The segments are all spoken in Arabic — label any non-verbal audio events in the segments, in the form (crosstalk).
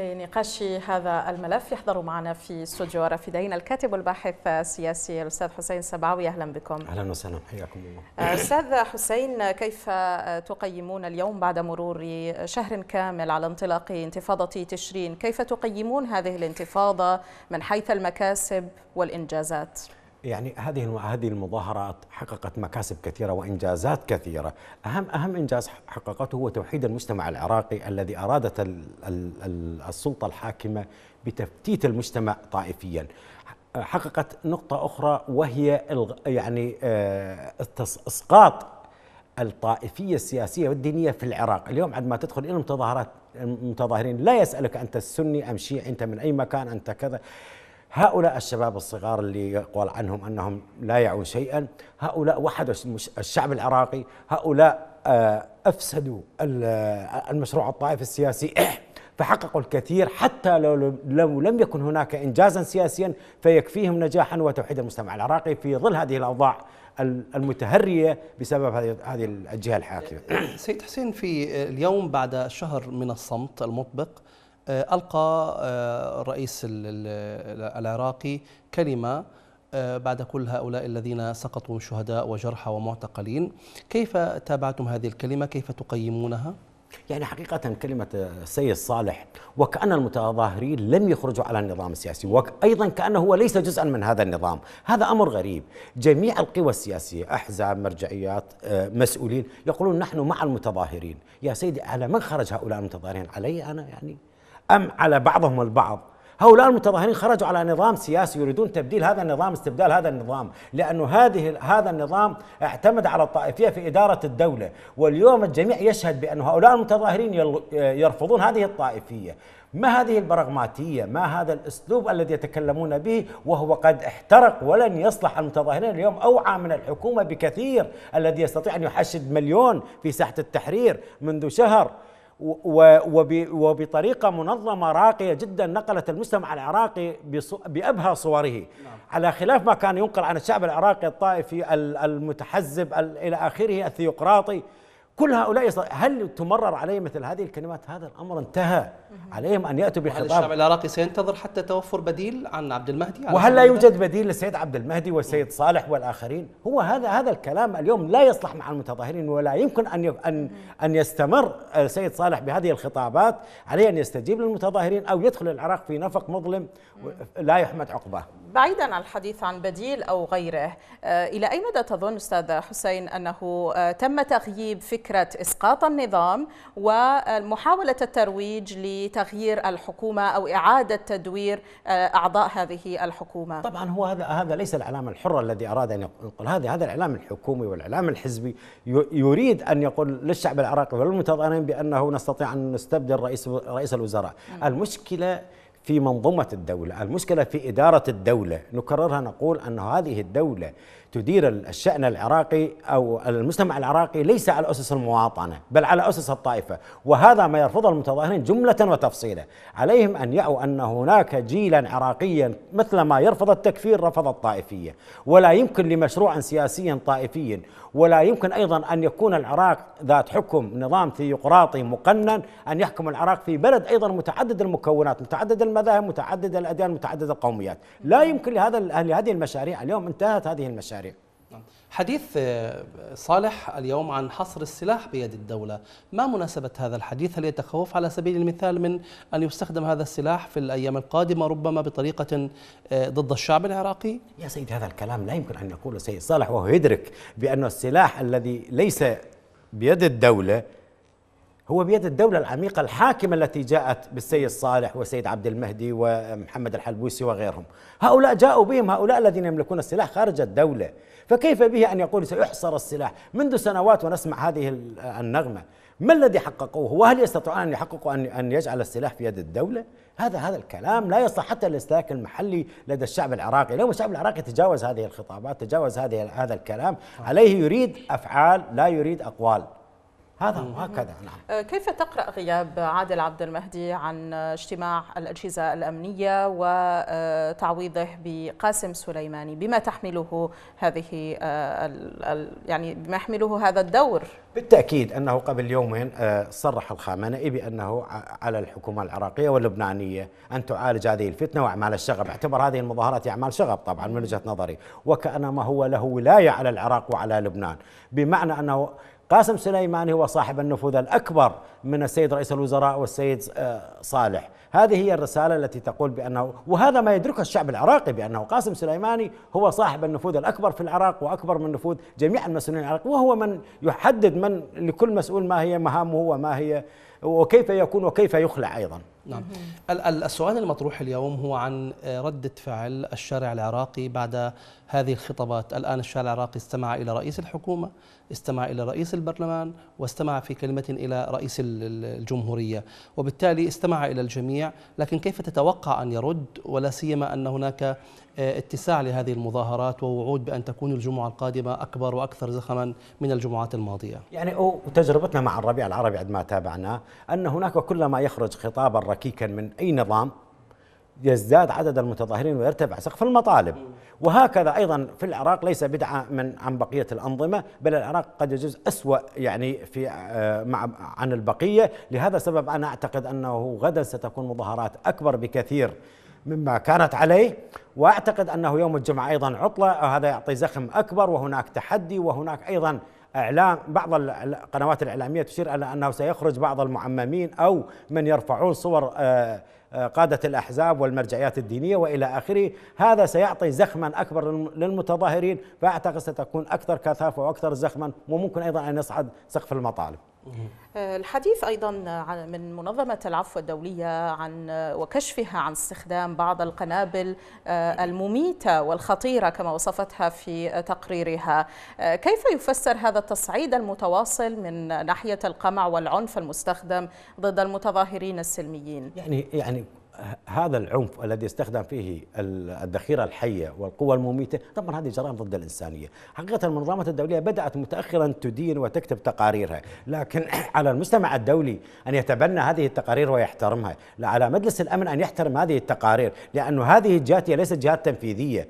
لنقاش هذا الملف يحضر معنا في استوديو رافدين الكاتب والباحث السياسي الاستاذ حسين سبعوي اهلا بكم اهلا وسهلا حياكم الله استاذ حسين كيف تقيمون اليوم بعد مرور شهر كامل على انطلاق انتفاضه تشرين كيف تقيمون هذه الانتفاضه من حيث المكاسب والانجازات يعني هذه هذه المظاهرات حققت مكاسب كثيره وانجازات كثيره، اهم اهم انجاز حققته هو توحيد المجتمع العراقي الذي ارادت السلطه الحاكمه بتفتيت المجتمع طائفيا. حققت نقطه اخرى وهي يعني آه، اسقاط الطائفيه السياسيه والدينيه في العراق، اليوم عندما تدخل الى المتظاهرات المتظاهرين لا يسالك انت السني ام شيعي انت من اي مكان انت كذا هؤلاء الشباب الصغار اللي يقال عنهم انهم لا يعون شيئا هؤلاء وحدوا الشعب العراقي هؤلاء آه، افسدوا آه، المشروع الطائفي السياسي (coughs) فحققوا الكثير حتى لو لو لم يكن هناك انجازا سياسيا فيكفيهم نجاحا وتوحيد المجتمع العراقي في ظل هذه الاوضاع المتهريه بسبب هذه الجهه الحاكمه. (coughs) سيد حسين في اليوم بعد شهر من الصمت المطبق آه، ألقى الرئيس آه، العراقي كلمة آه، بعد كل هؤلاء الذين سقطوا شهداء وجرحى ومعتقلين كيف تابعتم هذه الكلمة كيف تقيمونها؟ يعني حقيقة كلمة السيد صالح وكأن المتظاهرين لم يخرجوا على النظام السياسي وأيضا كأنه هو ليس جزءا من هذا النظام هذا أمر غريب جميع القوى السياسية أحزاب مرجعيات مسؤولين يقولون نحن مع المتظاهرين يا سيدي على من خرج هؤلاء المتظاهرين علي أنا يعني أم على بعضهم البعض هؤلاء المتظاهرين خرجوا على نظام سياسي يريدون تبديل هذا النظام استبدال هذا النظام لأنه هذه هذا النظام اعتمد على الطائفية في إدارة الدولة واليوم الجميع يشهد بأن هؤلاء المتظاهرين يرفضون هذه الطائفية ما هذه البراغماتية ما هذا الأسلوب الذي يتكلمون به وهو قد احترق ولن يصلح المتظاهرين اليوم أوعى من الحكومة بكثير الذي يستطيع أن يحشد مليون في ساحة التحرير منذ شهر وبطريقة منظمة راقية جدا نقلت المجتمع العراقي بأبهى صوره نعم. على خلاف ما كان ينقل عن الشعب العراقي الطائفي المتحزب إلى آخره الثيوقراطي كل هؤلاء يصدق. هل تمرر عليهم مثل هذه الكلمات هذا الامر انتهى عليهم ان ياتوا بخطاب الشعب العراقي سينتظر حتى توفر بديل عن عبد المهدي وهل لا يوجد بديل للسيد عبد المهدي والسيد صالح والاخرين هو هذا هذا الكلام اليوم لا يصلح مع المتظاهرين ولا يمكن ان ان ان يستمر السيد آه، صالح بهذه الخطابات عليه ان يستجيب للمتظاهرين او يدخل العراق في نفق مظلم لا يحمد عقباه بعيدا عن الحديث عن بديل أو غيره آه، إلى أي مدى تظن أستاذ حسين أنه آه، تم تغييب فكرة إسقاط النظام ومحاولة الترويج لتغيير الحكومة أو إعادة تدوير آه، أعضاء هذه الحكومة طبعا هو هذا هذا ليس الإعلام الحر الذي أراد أن ينقل هذا هذا الإعلام الحكومي والإعلام الحزبي يريد أن يقول للشعب العراقي والمتظاهرين بأنه نستطيع أن نستبدل رئيس رئيس الوزراء المشكلة في منظومة الدولة المشكلة في إدارة الدولة نكررها نقول أن هذه الدولة تدير الشأن العراقي أو المجتمع العراقي ليس على أسس المواطنة بل على أسس الطائفة وهذا ما يرفضه المتظاهرين جملة وتفصيلة عليهم أن يعوا أن هناك جيلا عراقيا مثل ما يرفض التكفير رفض الطائفية ولا يمكن لمشروع سياسي طائفي ولا يمكن أيضا أن يكون العراق ذات حكم نظام ثيوقراطي مقنن أن يحكم العراق في بلد أيضا متعدد المكونات متعدد المذاهب متعدد الأديان متعدد القوميات لا يمكن لهذا لهذه المشاريع اليوم انتهت هذه المشاريع حديث آه، صالح اليوم عن حصر السلاح بيد الدولة ما مناسبة هذا الحديث هل يتخوف على سبيل المثال من أن يستخدم هذا السلاح في الأيام القادمة ربما بطريقة آه، ضد الشعب العراقي يا سيد هذا الكلام لا يمكن أن يقوله سيد صالح وهو يدرك بأن السلاح الذي ليس بيد الدولة هو بيد الدولة العميقة الحاكمة التي جاءت بالسيد صالح والسيد عبد المهدي ومحمد الحلبوسي وغيرهم هؤلاء جاءوا بهم هؤلاء الذين يملكون السلاح خارج الدولة فكيف به أن يقول سيحصر السلاح منذ سنوات ونسمع هذه النغمة ما الذي حققوه وهل يستطيعون أن يحققوا أن أن يجعل السلاح في يد الدولة هذا هذا الكلام لا يصح حتى الاستهلاك المحلي لدى الشعب العراقي اليوم الشعب العراقي تجاوز هذه الخطابات تجاوز هذه هذا الكلام عليه يريد أفعال لا يريد أقوال هذا وهكذا نعم أه، كيف تقرأ غياب عادل عبد المهدي عن اجتماع الأجهزة الأمنية وتعويضه أه، بقاسم سليماني بما تحمله هذه أه، يعني بما يحمله هذا الدور بالتأكيد أنه قبل يومين صرح الخامنئي بأنه على الحكومة العراقية واللبنانية أن تعالج هذه الفتنة وأعمال الشغب اعتبر هذه المظاهرات أعمال شغب طبعا من وجهة نظري وكأنما هو له ولاية على العراق وعلى لبنان بمعنى أنه قاسم سليماني هو صاحب النفوذ الأكبر من السيد رئيس الوزراء والسيد آه، صالح هذه هي الرسالة التي تقول بأنه وهذا ما يدركه الشعب العراقي بأنه قاسم سليماني هو صاحب النفوذ الأكبر في العراق وأكبر من نفوذ جميع المسؤولين العراق وهو من يحدد من لكل مسؤول ما هي مهامه وما هي وكيف يكون وكيف يخلع أيضاً نعم السؤال المطروح اليوم هو عن آه، ردة فعل الشارع العراقي بعد هذه الخطابات الآن الشارع العراقي استمع إلى رئيس الحكومة استمع إلى رئيس البرلمان واستمع في كلمة إلى رئيس الجمهورية وبالتالي استمع إلى الجميع لكن كيف تتوقع أن يرد ولا سيما أن هناك آه، اتساع لهذه المظاهرات ووعود بأن تكون الجمعة القادمة أكبر وأكثر زخما من الجمعات الماضية يعني تجربتنا مع الربيع العربي عندما تابعنا أن هناك كلما يخرج خطابا ركيكا من أي نظام يزداد عدد المتظاهرين ويرتفع سقف المطالب وهكذا أيضا في العراق ليس بدعة من عن بقية الأنظمة بل العراق قد يجوز أسوأ يعني في آه، مع عن البقية لهذا السبب أنا أعتقد أنه غدا ستكون مظاهرات أكبر بكثير مما كانت عليه واعتقد انه يوم الجمعه ايضا عطله هذا يعطي زخم اكبر وهناك تحدي وهناك ايضا اعلام بعض القنوات الاعلاميه تشير الى انه سيخرج بعض المعممين او من يرفعون صور آه، آه، قاده الاحزاب والمرجعيات الدينيه والى اخره، هذا سيعطي زخما اكبر للمتظاهرين فاعتقد ستكون اكثر كثافه واكثر زخما وممكن ايضا ان يصعد سقف المطالب. آه، الحديث ايضا من منظمه العفو الدوليه عن وكشفها عن استخدام بعض القنابل آه، المميته والخطيره كما وصفتها في تقريرها آه، كيف يفسر هذا التصعيد المتواصل من ناحيه القمع والعنف المستخدم ضد المتظاهرين السلميين يعني يعني هذا العنف الذي استخدم فيه الذخيره الحيه والقوى المميته طبعا هذه جرائم ضد الانسانيه حقيقه المنظمات الدوليه بدات متاخرا تدين وتكتب تقاريرها لكن (clears throat) على المجتمع الدولي ان يتبنى هذه التقارير ويحترمها لا على مجلس الامن ان يحترم هذه التقارير لانه هذه الجهات ليست جهات تنفيذيه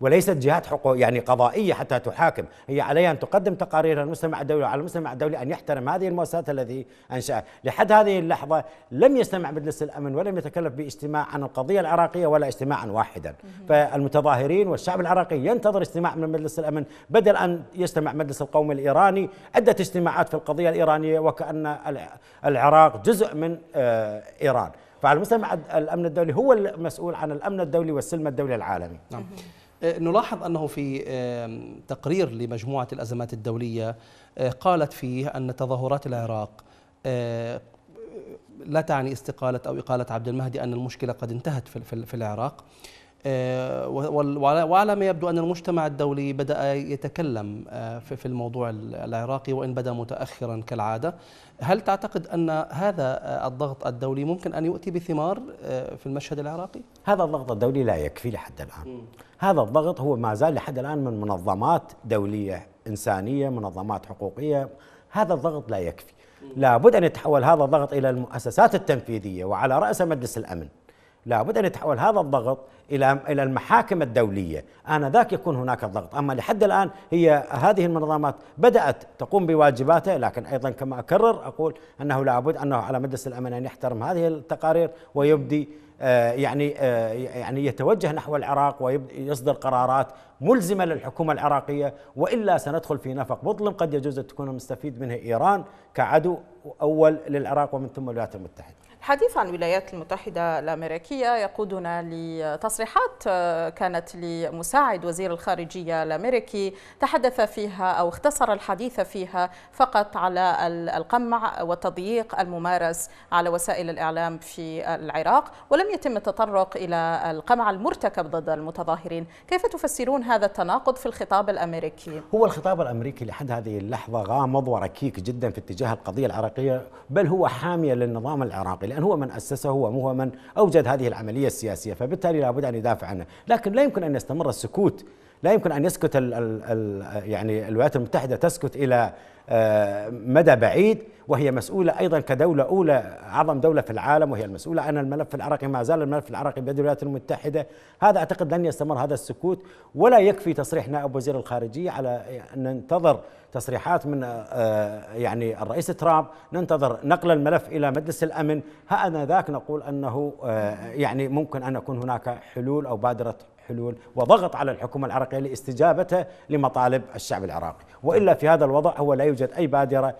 وليست جهات حقوق يعني قضائيه حتى تحاكم، هي عليها ان تقدم تقارير المجتمع الدولي وعلى المجتمع الدولي ان يحترم هذه المؤسسات الذي انشاها، لحد هذه اللحظه لم يجتمع مجلس الامن ولم يتكلف باجتماع عن القضيه العراقيه ولا اجتماعا واحدا، فالمتظاهرين والشعب العراقي ينتظر اجتماع من مجلس الامن بدل ان يجتمع مجلس القومي الايراني عده اجتماعات في القضيه الايرانيه وكان العراق جزء من آه، ايران، فعلى المجتمع الامن الدولي هو المسؤول عن الامن الدولي والسلم الدولي العالمي. نعم. آه، نلاحظ أنه في تقرير لمجموعة الأزمات الدولية آه، قالت فيه أن تظاهرات العراق آه، لا تعني استقالة أو إقالة عبد المهدي أن المشكلة قد انتهت في العراق آه، وعلى ما يبدو أن المجتمع الدولي بدأ يتكلم آه، في الموضوع العراقي وإن بدأ متأخرا كالعادة هل تعتقد أن هذا آه، الضغط الدولي ممكن أن يؤتي بثمار في المشهد العراقي؟ هذا الضغط الدولي لا يكفي لحد الآن هذا الضغط هو ما زال لحد الآن من منظمات دولية إنسانية منظمات حقوقية هذا الضغط لا يكفي لابد أن يتحول هذا الضغط إلى المؤسسات التنفيذية وعلى رأسها مجلس الأمن لابد أن يتحول هذا الضغط إلى إلى المحاكم الدولية آنذاك يكون هناك الضغط، أما لحد الآن هي هذه المنظمات بدأت تقوم بواجباتها لكن أيضا كما أكرر أقول أنه لابد أنه على مجلس الأمن أن يحترم هذه التقارير ويبدي آه، يعني آه، يعني يتوجه نحو العراق ويصدر قرارات ملزمه للحكومه العراقيه والا سندخل في نفق مظلم قد يجوز ان تكون المستفيد منه ايران كعدو اول للعراق ومن ثم الولايات المتحده الحديث عن الولايات المتحدة الأمريكية يقودنا لتصريحات آه، كانت لمساعد وزير الخارجية الأمريكي تحدث فيها أو اختصر الحديث فيها فقط على القمع والتضييق الممارس على وسائل الإعلام في العراق ولم يتم التطرق إلى القمع المرتكب ضد المتظاهرين كيف تفسرون هذا التناقض في الخطاب الأمريكي؟ هو الخطاب الأمريكي لحد هذه اللحظة غامض وركيك جدا في اتجاه القضية العراقية بل هو حامية للنظام العراقي لأن هو من أسسه هو من أوجد هذه العملية السياسية فبالتالي لابد أن يدافع عنه لكن لا يمكن أن يستمر السكوت لا يمكن ان يسكت الـ الـ الـ يعني الولايات المتحده تسكت الى آه، مدى بعيد وهي مسؤولة أيضا كدولة أولى أعظم دولة في العالم وهي المسؤولة عن الملف العراقي ما زال الملف العراقي بيد الولايات المتحدة هذا أعتقد لن يستمر هذا السكوت ولا يكفي تصريح نائب وزير الخارجية على أن ننتظر تصريحات من آه، يعني الرئيس ترامب ننتظر نقل الملف إلى مجلس الأمن هأنا ذاك نقول أنه آه، يعني ممكن أن يكون هناك حلول أو بادرة حلول وضغط على الحكومة العراقية لاستجابته لمطالب الشعب العراقي وإلا في هذا الوضع هو لا يوجد أي بادرة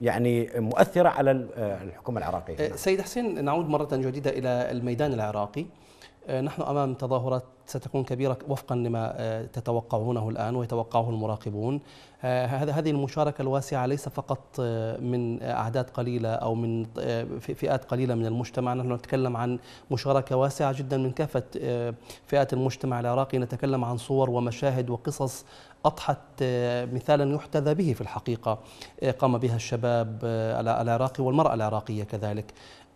يعني مؤثرة على الحكومة العراقية أه، سيد حسين نعود مرة جديدة إلى الميدان العراقي آه، نحن امام تظاهرات ستكون كبيره وفقا لما آه، تتوقعونه الان ويتوقعه المراقبون آه، هذه المشاركه الواسعه ليس فقط من اعداد قليله او من فئات قليله من المجتمع نحن نتكلم عن مشاركه واسعه جدا من كافه فئات المجتمع العراقي نتكلم عن صور ومشاهد وقصص أضحت مثالا يحتذى به في الحقيقة قام بها الشباب العراقي والمرأة العراقية كذلك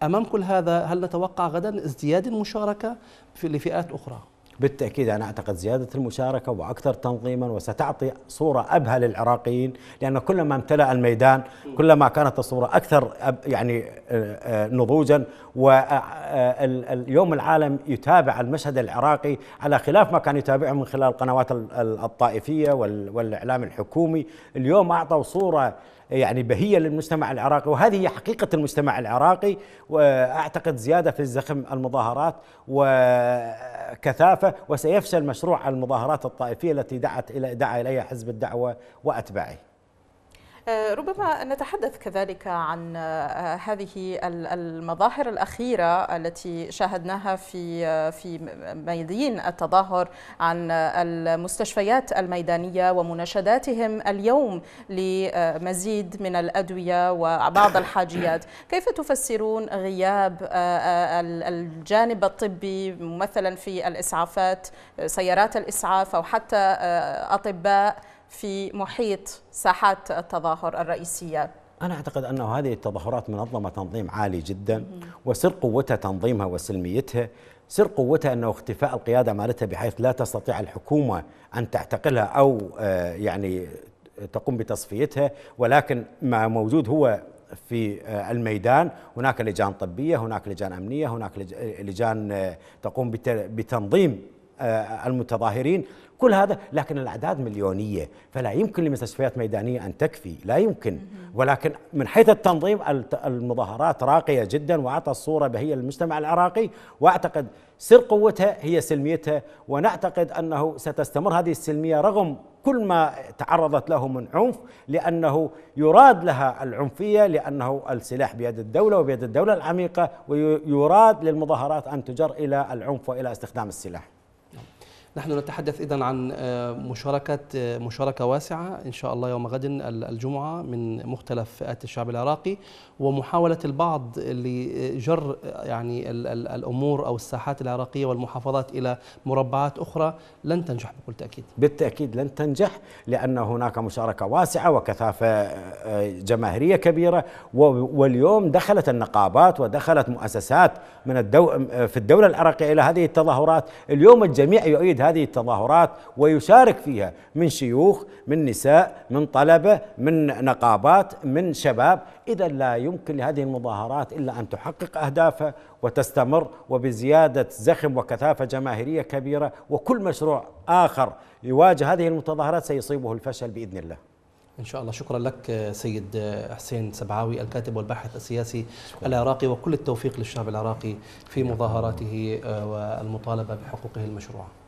امام كل هذا هل نتوقع غدا ازدياد المشاركه في لفئات اخرى؟ بالتأكيد أنا أعتقد زيادة المشاركة وأكثر تنظيما وستعطي صورة أبهى للعراقيين لأن كلما امتلأ الميدان كلما كانت الصورة أكثر يعني آه، آه، نضوجا واليوم العالم يتابع المشهد العراقي على خلاف ما كان يتابعه من خلال القنوات الطائفية والإعلام الحكومي اليوم أعطوا صورة يعني بهية للمجتمع العراقي وهذه هي حقيقة المجتمع العراقي وأعتقد زيادة في زخم المظاهرات وكثافة وسيفشل مشروع المظاهرات الطائفية التي دعت إلى دعا إليها حزب الدعوة وأتباعه آه، ربما نتحدث كذلك عن آه، هذه المظاهر الأخيرة التي شاهدناها في آه، في ميادين التظاهر عن المستشفيات الميدانية ومناشداتهم اليوم لمزيد من الأدوية وبعض (coughs) الحاجيات كيف تفسرون غياب الجانب الطبي مثلا في الإسعافات سيارات الإسعاف أو حتى أطباء في محيط ساحات التظاهر الرئيسية أنا أعتقد أن هذه التظاهرات منظمة تنظيم عالي جدا وسر قوتها تنظيمها وسلميتها سر قوتها أنه اختفاء القيادة مالتها بحيث لا تستطيع الحكومة أن تعتقلها أو آه، يعني تقوم بتصفيتها ولكن ما موجود هو في آه، الميدان هناك لجان طبية هناك لجان أمنية هناك آه، لجان تقوم بتنظيم المتظاهرين كل هذا لكن الأعداد مليونية فلا يمكن لمستشفيات ميدانية أن تكفي لا يمكن ولكن من حيث التنظيم المظاهرات راقية جدا وأعطى الصورة بهية للمجتمع العراقي وأعتقد سر قوتها هي سلميتها ونعتقد أنه ستستمر هذه السلمية رغم كل ما تعرضت له من عنف لأنه يراد لها العنفية لأنه السلاح بيد الدولة وبيد الدولة العميقة ويراد للمظاهرات أن تجر إلى العنف وإلى استخدام السلاح نحن نتحدث إذا عن آه، مشاركة آه، مشاركة واسعة إن شاء الله يوم غد الجمعة من مختلف فئات الشعب العراقي ومحاولة البعض لجر آه، يعني الأمور أو الساحات العراقية والمحافظات إلى مربعات أخرى لن تنجح بكل تأكيد بالتأكيد لن تنجح لأن هناك مشاركة واسعة وكثافة جماهيرية كبيرة واليوم دخلت النقابات ودخلت مؤسسات من الدو... في الدولة العراقية إلى هذه التظاهرات اليوم الجميع يؤيد هذه التظاهرات ويشارك فيها من شيوخ من نساء من طلبه من نقابات من شباب اذا لا يمكن لهذه المظاهرات الا ان تحقق اهدافها وتستمر وبزياده زخم وكثافه جماهيريه كبيره وكل مشروع اخر يواجه هذه المتظاهرات سيصيبه الفشل باذن الله. إن شاء الله شكرا لك سيد حسين سبعاوي الكاتب والباحث السياسي شكرا. العراقي وكل التوفيق للشعب العراقي في مظاهراته والمطالبة بحقوقه المشروعة